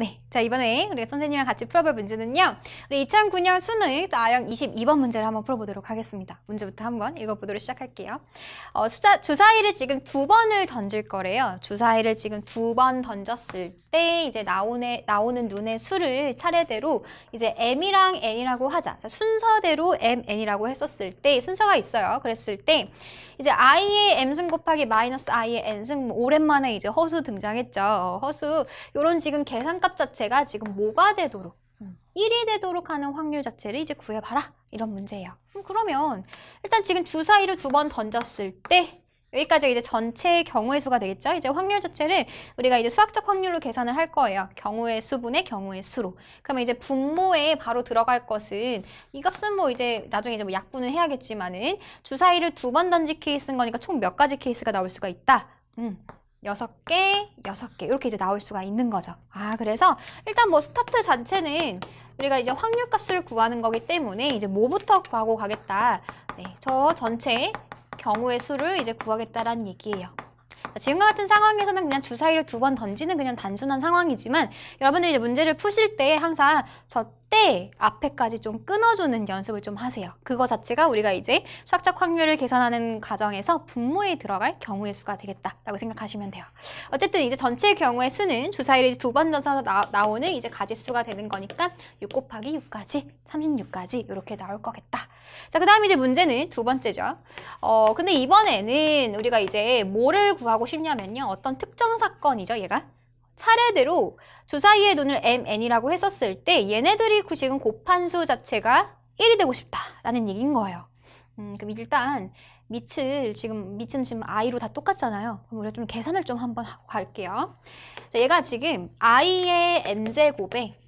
네, 자 이번에 우리 가 선생님이랑 같이 풀어볼 문제는요. 우리 2009년 수능 나형 22번 문제를 한번 풀어보도록 하겠습니다. 문제부터 한번 읽어보도록 시작할게요. 어, 수자, 주사위를 지금 두 번을 던질 거래요. 주사위를 지금 두 번 던졌을 때 이제 나오네, 나오는 눈의 수를 차례대로 이제 M이랑 N이라고 하자. 자, 순서대로 M, N이라고 했었을 때 순서가 있어요. 그랬을 때 이제 I의 M승 곱하기 마이너스 I의 N승 오랜만에 이제 허수 등장했죠. 허수 요런 지금 계산값 값 자체가 지금 뭐가 되도록 1이 음, 되도록 하는 확률 자체를 이제 구해봐라 이런 문제예요 그러면 일단 지금 주사위를 두 번 던졌을 때 여기까지 이제 전체 경우의 수가 되겠죠 이제 확률 자체를 우리가 이제 수학적 확률로 계산을 할 거예요 경우의 수분의 경우의 수로 그러면 이제 분모에 바로 들어갈 것은 이 값은 뭐 이제 나중에 이제 뭐 약분을 해야겠지만은 주사위를 두 번 던지 케이스인 거니까 총 몇 가지 케이스가 나올 수가 있다 음. 여섯 개, 여섯 개 이렇게 이제 나올 수가 있는 거죠. 아 그래서 일단 뭐 스타트 자체는 우리가 이제 확률값을 구하는 거기 때문에 이제 뭐부터 구하고 가겠다. 네, 저 전체 경우의 수를 이제 구하겠다라는 얘기예요. 지금과 같은 상황에서는 그냥 주사위를 두 번 던지는 그냥 단순한 상황이지만 여러분들이 이제 문제를 푸실 때 항상 저때 앞에까지 좀 끊어주는 연습을 좀 하세요. 그거 자체가 우리가 이제 수학적 확률을 계산하는 과정에서 분모에 들어갈 경우의 수가 되겠다라고 생각하시면 돼요. 어쨌든 이제 전체 경우의 수는 주사위를 두번 전서 나오는 이제 가지수가 되는 거니까 6 곱하기 6까지 36까지 이렇게 나올 거겠다. 자, 그 다음 이제 문제는 두 번째죠. 어, 근데 이번에는 우리가 이제 뭐를 구하고 싶냐면요. 어떤 특정 사건이죠, 얘가. 차례대로 두사이의 눈을 mn이라고 했었을 때 얘네들이 그 지금 곱한수 자체가 1이 되고 싶다라는 얘기인 거예요. 음, 그럼 일단 밑을 지금 밑은 지금 i로 다 똑같잖아요. 그럼 우리가 좀 계산을 좀 한번 하고 갈게요. 자, 얘가 지금 i의 m제곱에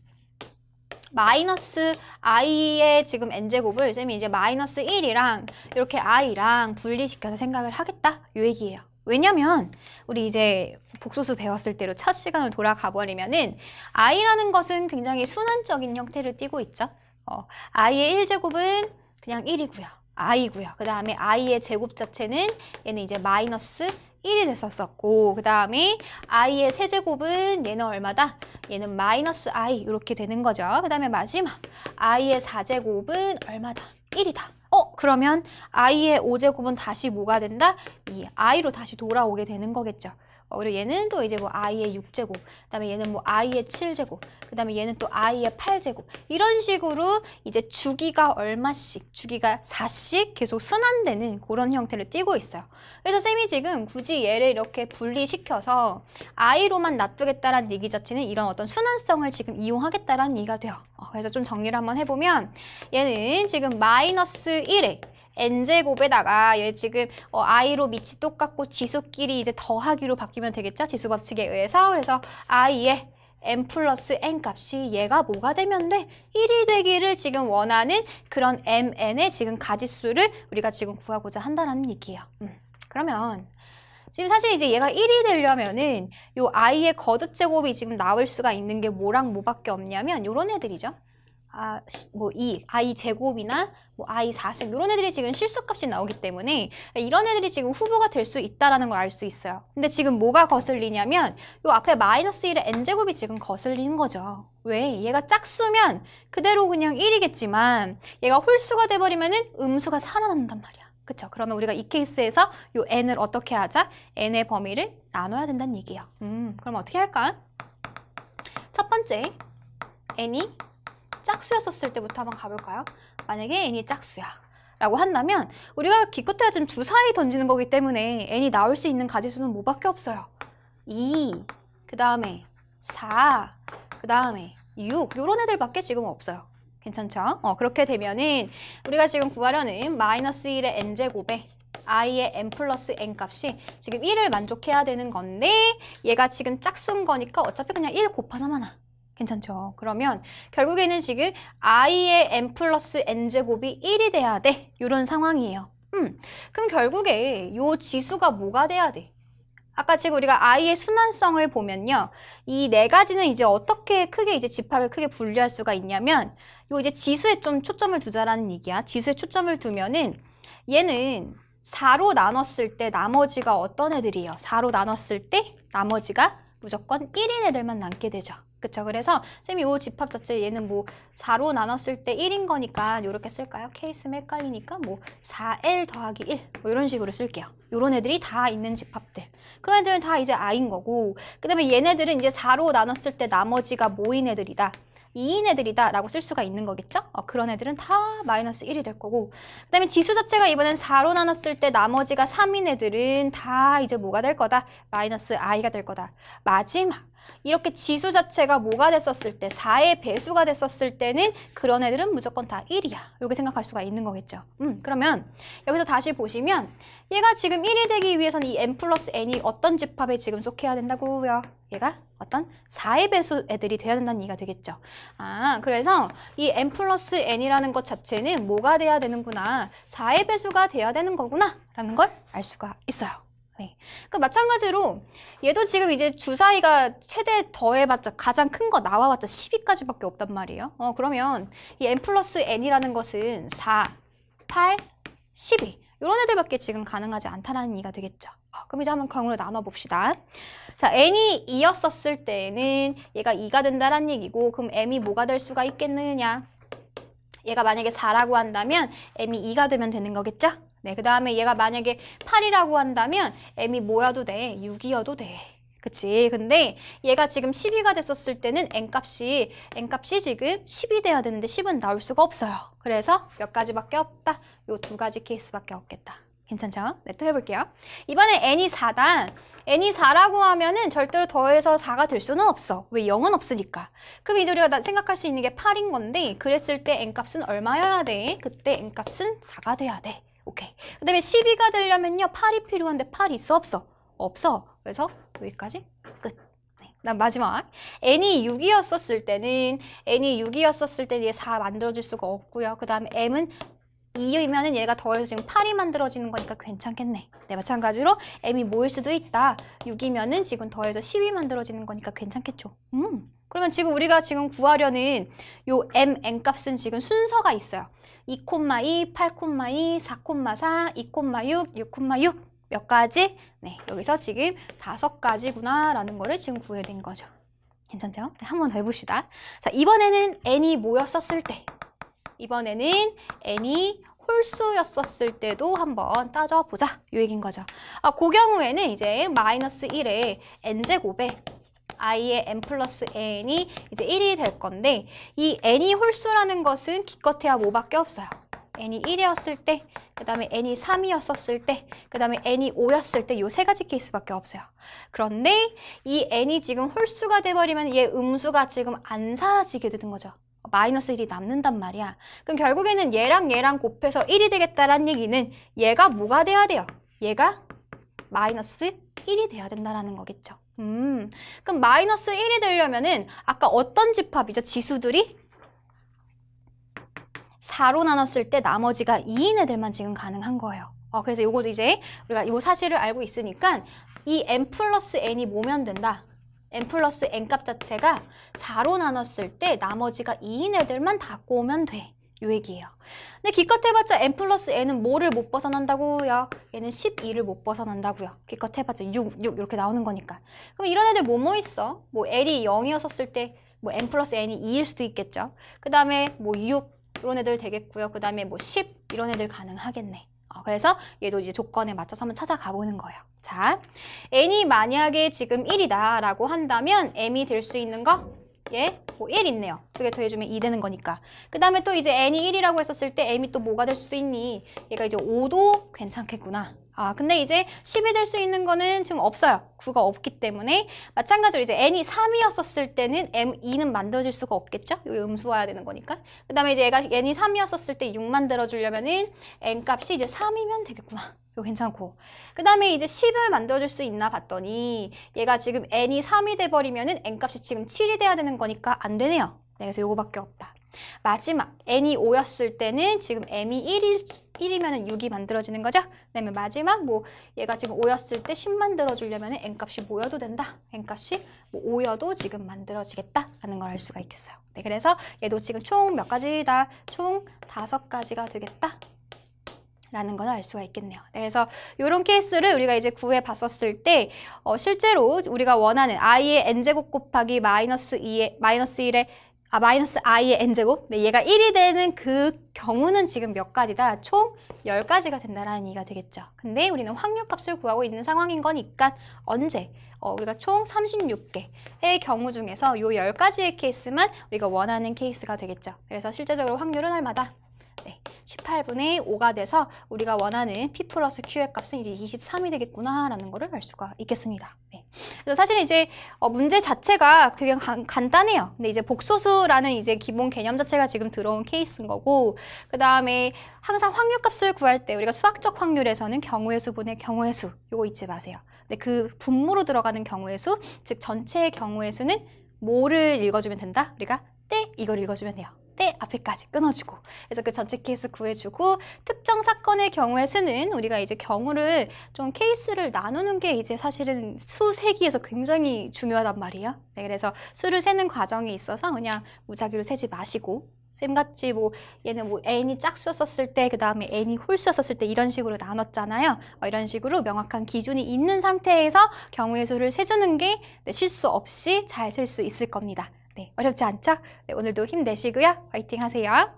마이너스 i의 지금 n제곱을 쌤이 이제 마이너스 1이랑 이렇게 i랑 분리시켜서 생각을 하겠다 요 얘기예요. 왜냐면 우리 이제 복소수 배웠을 때로 첫 시간을 돌아가 버리면은 i라는 것은 굉장히 순환적인 형태를 띠고 있죠. 어, i의 1제곱은 그냥 1이고요. i고요. 그 다음에 i의 제곱 자체는 얘는 이제 마이너스 1이 됐었었고 그 다음에 i의 세제곱은 얘는 얼마다? 얘는 마이너스 i 이렇게 되는 거죠. 그 다음에 마지막 i의 4제곱은 얼마다? 1이다. 어 그러면 i의 5제곱은 다시 뭐가 된다? 이 i로 다시 돌아오게 되는 거겠죠. 어, 그리고 얘는 또 이제 뭐 i의 6제곱, 그다음에 얘는 뭐 i의 7제곱, 그다음에 얘는 또 i의 8제곱. 이런 식으로 이제 주기가 얼마씩, 주기가 4씩 계속 순환되는 그런 형태를 띄고 있어요. 그래서 쌤이 지금 굳이 얘를 이렇게 분리시켜서 i로만 놔두겠다라는 얘기 자체는 이런 어떤 순환성을 지금 이용하겠다라는 얘기가 돼요. 어, 그래서 좀 정리를 한번 해보면 얘는 지금 마이너스 1에 n제곱에다가 얘 지금 어, i로 밑이 똑같고 지수끼리 이제 더하기로 바뀌면 되겠죠? 지수 법칙에 의해서. 그래서 i의 n 플러스 n 값이 얘가 뭐가 되면 돼? 1이 되기를 지금 원하는 그런 mn의 지금 가지수를 우리가 지금 구하고자 한다는 얘기예요. 음. 그러면 지금 사실 이제 얘가 1이 되려면은 요 i의 거듭제곱이 지금 나올 수가 있는 게 뭐랑 뭐밖에 없냐면 요런 애들이죠. 아, 뭐 이, 제곱이나 뭐 아이 40 이런 애들이 지금 실수값이 나오기 때문에 이런 애들이 지금 후보가 될 수 있다라는 걸 알 수 있어요. 근데 지금 뭐가 거슬리냐면 요 앞에 마이너스 1의 n제곱이 지금 거슬리는 거죠. 왜? 얘가 짝수면 그대로 그냥 1이겠지만 얘가 홀수가 돼버리면 은 음수가 살아난단 말이야. 그렇죠 그러면 우리가 이 케이스에서 요 n을 어떻게 하자? n의 범위를 나눠야 된다는 얘기예요. 음, 그럼 어떻게 할까? 첫 번째, n이 짝수였었을 때부터 한번 가볼까요? 만약에 n이 짝수야 라고 한다면 우리가 기껏해야 지금 주사이 던지는 거기 때문에 n이 나올 수 있는 가지수는 뭐밖에 없어요 2, 그 다음에 4, 그 다음에 6 요런 애들밖에 지금 없어요 괜찮죠? 어, 그렇게 되면은 우리가 지금 구하려는 마이너스 1의 n제곱에 i의 n 플러스 n 값이 지금 1을 만족해야 되는 건데 얘가 지금 짝수인 거니까 어차피 그냥 1 곱하나마나 괜찮죠? 그러면 결국에는 지금 i의 n 플러스 n 제곱이 1이 돼야 돼. 이런 상황이에요. 음, 그럼 결국에 요 지수가 뭐가 돼야 돼? 아까 지금 우리가 i의 순환성을 보면요. 이 네 가지는 이제 어떻게 크게 이제 집합을 크게 분류할 수가 있냐면 요 이제 지수에 좀 초점을 두자라는 얘기야. 지수에 초점을 두면은 얘는 4로 나눴을 때 나머지가 어떤 애들이에요? 4로 나눴을 때 나머지가 무조건 1인 애들만 남게 되죠. 그쵸. 그래서 쌤이 이 집합 자체 얘는 뭐 4로 나눴을 때 1인 거니까 이렇게 쓸까요? 케이스면 헷갈리니까 뭐 4L 더하기 1뭐 이런 식으로 쓸게요. 이런 애들이 다 있는 집합들. 그런 애들은 다 이제 I인 거고 그 다음에 얘네들은 이제 4로 나눴을 때 나머지가 모인 애들이다. 2인 애들이다 라고 쓸 수가 있는 거겠죠? 어, 그런 애들은 다 마이너스 1이 될 거고 그 다음에 지수 자체가 이번엔 4로 나눴을 때 나머지가 3인 애들은 다 이제 뭐가 될 거다? 마이너스 i가 될 거다 마지막 이렇게 지수 자체가 뭐가 됐었을 때 4의 배수가 됐었을 때는 그런 애들은 무조건 다 1이야. 이렇게 생각할 수가 있는 거겠죠. 음, 그러면 여기서 다시 보시면 얘가 지금 1이 되기 위해서는 이 n 플러스 n이 어떤 집합에 지금 속해야 된다고요? 얘가 어떤 4의 배수 애들이 돼야 된다는 얘기가 되겠죠. 아, 그래서 이 n 플러스 n이라는 것 자체는 뭐가 돼야 되는구나. 4의 배수가 돼야 되는 거구나. 라는 걸 알 수가 있어요. 네. 그 마찬가지로 얘도 지금 이제 주사위가 최대 더해봤자 가장 큰 거 나와봤자 12까지밖에 없단 말이에요. 어 그러면 이 n 플러스 n이라는 것은 4, 8, 12 이런 애들밖에 지금 가능하지 않다는 얘기가 되겠죠. 어, 그럼 이제 한번 경우를 나눠봅시다. 자, n이 2였었을 때는 얘가 2가 된다는 얘기고 그럼 m이 뭐가 될 수가 있겠느냐? 얘가 만약에 4라고 한다면 m이 2가 되면 되는 거겠죠? 네, 그 다음에 얘가 만약에 8이라고 한다면 m이 뭐여도 돼, 6이어도 돼. 그치. 근데 얘가 지금 10이가 됐었을 때는 n값이 n값이 지금 10이 돼야 되는데 10은 나올 수가 없어요. 그래서 몇 가지밖에 없다. 요 두 가지 케이스밖에 없겠다. 괜찮죠? 네, 또 해볼게요. 이번에 n이 4다. n이 4라고 하면은 절대로 더해서 4가 될 수는 없어. 왜 0은 없으니까. 그럼 이제 우리가 생각할 수 있는 게 8인 건데 그랬을 때 n값은 얼마여야 돼? 그때 n값은 4가 돼야 돼. 오케이. 그 다음에 12가 되려면요. 8이 필요한데 8이 있어? 없어? 없어. 그래서 여기까지 끝. 네. 난 마지막. n이 6이었었을 때는 n이 6이었었을 때얘4 만들어질 수가 없고요. 그 다음에 m은 2이면은 얘가 더해서 지금 8이 만들어지는 거니까 괜찮겠네. 네, 마찬가지로 m이 모일 수도 있다. 6이면은 지금 더해서 10이 만들어지는 거니까 괜찮겠죠. 음. 그러면 지금 우리가 지금 구하려는 요 m, n 값은 지금 순서가 있어요. 2,2, 8,2, 4,4, 2,6, 6,6 몇 가지? 네, 여기서 지금 다섯 가지구나라는 거를 지금 구해낸 거죠. 괜찮죠? 네, 한번 더 해봅시다. 자, 이번에는 n이 모였었을 때 이번에는 n이 홀수였었을 때도 한 번 따져보자 요 얘기인 거죠. 아, 그 경우에는 이제 마이너스 1에 n제곱에 i의 n 플러스 n이 이제 1이 될 건데 이 n이 홀수라는 것은 기껏해야 뭐밖에 없어요. n이 1이었을 때, 그 다음에 n이 3이었을 때, 그 다음에 n이 5였을 때 요 세 가지 케이스밖에 없어요. 그런데 이 n이 지금 홀수가 돼버리면 얘 음수가 지금 안 사라지게 되는 거죠. 마이너스 1이 남는단 말이야. 그럼 결국에는 얘랑 얘랑 곱해서 1이 되겠다라는 얘기는 얘가 뭐가 돼야 돼요? 얘가 마이너스 1이 돼야 된다라는 거겠죠. 음, 그럼 마이너스 1이 되려면은 아까 어떤 집합이죠? 지수들이 4로 나눴을 때 나머지가 2인 애들만 지금 가능한 거예요. 어, 그래서 요거 이제 우리가 요 사실을 알고 있으니까 이 n 플러스 n이 모면 된다? n 플러스 n값 자체가 4로 나눴을 때 나머지가 2인 애들만 다 꼬면 돼. 요얘기예요 근데 기껏 해봤자 n 플러스 n은 뭐를 못 벗어난다고요? 얘는 12를 못 벗어난다고요. 기껏 해봤자 6, 6 이렇게 나오는 거니까. 그럼 이런 애들 뭐뭐 뭐 있어? 뭐 l이 0이었었을 때 뭐 n 플러스 n이 2일 수도 있겠죠. 그 다음에 뭐 6 이런 애들 되겠고요. 그 다음에 뭐 10 이런 애들 가능하겠네. 어, 그래서 얘도 이제 조건에 맞춰서 한번 찾아가 보는 거예요. 자, n이 만약에 지금 1이다라고 한다면 m이 될 수 있는 거? 예, 있고 1 있네요. 두개 더해주면 2 되는 거니까. 그 다음에 또 이제 n이 1이라고 했었을 때 m이 또 뭐가 될 수 있니? 얘가 이제 5도 괜찮겠구나. 아, 근데 이제 10이 될 수 있는 거는 지금 없어요. 9가 없기 때문에 마찬가지로 이제 n이 3이었었을 때는 m, 2는 만들어질 수가 없겠죠? 여기 음수 와야 되는 거니까. 그 다음에 이제 얘가 n이 3이었었을 때 6 만들어주려면 은 n 값이 이제 3이면 되겠구나. 이거 괜찮고. 그 다음에 이제 10을 만들어줄 수 있나 봤더니 얘가 지금 n이 3이 돼버리면 은 n 값이 지금 7이 돼야 되는 거니까 안 되네요. 네, 그래서 이거밖에 없다. 마지막 n이 5였을 때는 지금 m이 1일, 1이면 6이 만들어지는 거죠. 그다음에 마지막 뭐 얘가 지금 5였을 때 10 만들어주려면 n값이 뭐여도 된다. n값이 뭐 5여도 지금 만들어지겠다라는 걸 알 수가 있겠어요. 네, 그래서 얘도 지금 총 몇 가지다? 총 다섯 가지가 되겠다. 라는 걸 알 수가 있겠네요. 네, 그래서 이런 케이스를 우리가 이제 구해 봤었을 때 어, 실제로 우리가 원하는 i의 n제곱 곱하기 마이너스 2의 마이너스 1의 아, 마이너스 i의 n제곱 네, 얘가 1이 되는 그 경우는 지금 몇 가지다? 총 10가지가 된다라는 얘기가 되겠죠. 근데 우리는 확률값을 구하고 있는 상황인 거니까 언제? 어, 우리가 총 36개의 경우 중에서 요 10가지의 케이스만 우리가 원하는 케이스가 되겠죠. 그래서 실제적으로 확률은 얼마다? 네, 18분의 5가 돼서 우리가 원하는 P 플러스 Q의 값은 이제 23이 되겠구나라는 거를 알 수가 있겠습니다. 네. 그래서 사실 이제 어, 문제 자체가 되게 간, 간단해요. 근데 이제 복소수라는 이제 기본 개념 자체가 지금 들어온 케이스인 거고 그 다음에 항상 확률값을 구할 때 우리가 수학적 확률에서는 경우의 수분의 경우의 수이거 잊지 마세요. 근데 그 분모로 들어가는 경우의 수 즉 전체의 경우의 수는 뭐를 읽어주면 된다? 우리가 때 이걸 읽어주면 돼요. 때 앞에까지 끊어주고 그래서 그 전체 케이스 구해주고 특정 사건의 경우에 쓰는 우리가 이제 경우를 좀 케이스를 나누는 게 이제 사실은 수 세기에서 굉장히 중요하단 말이에요 네, 그래서 수를 세는 과정에 있어서 그냥 무작위로 세지 마시고 쌤같이 뭐 얘는 뭐 N이 짝수 였었을때그 다음에 N이 홀수 였었을때 이런 식으로 나눴잖아요 어, 이런 식으로 명확한 기준이 있는 상태에서 경우의 수를 세주는 게 네, 실수 없이 잘 셀 수 있을 겁니다 네, 어렵지 않죠? 네, 오늘도 힘내시고요. 화이팅 하세요.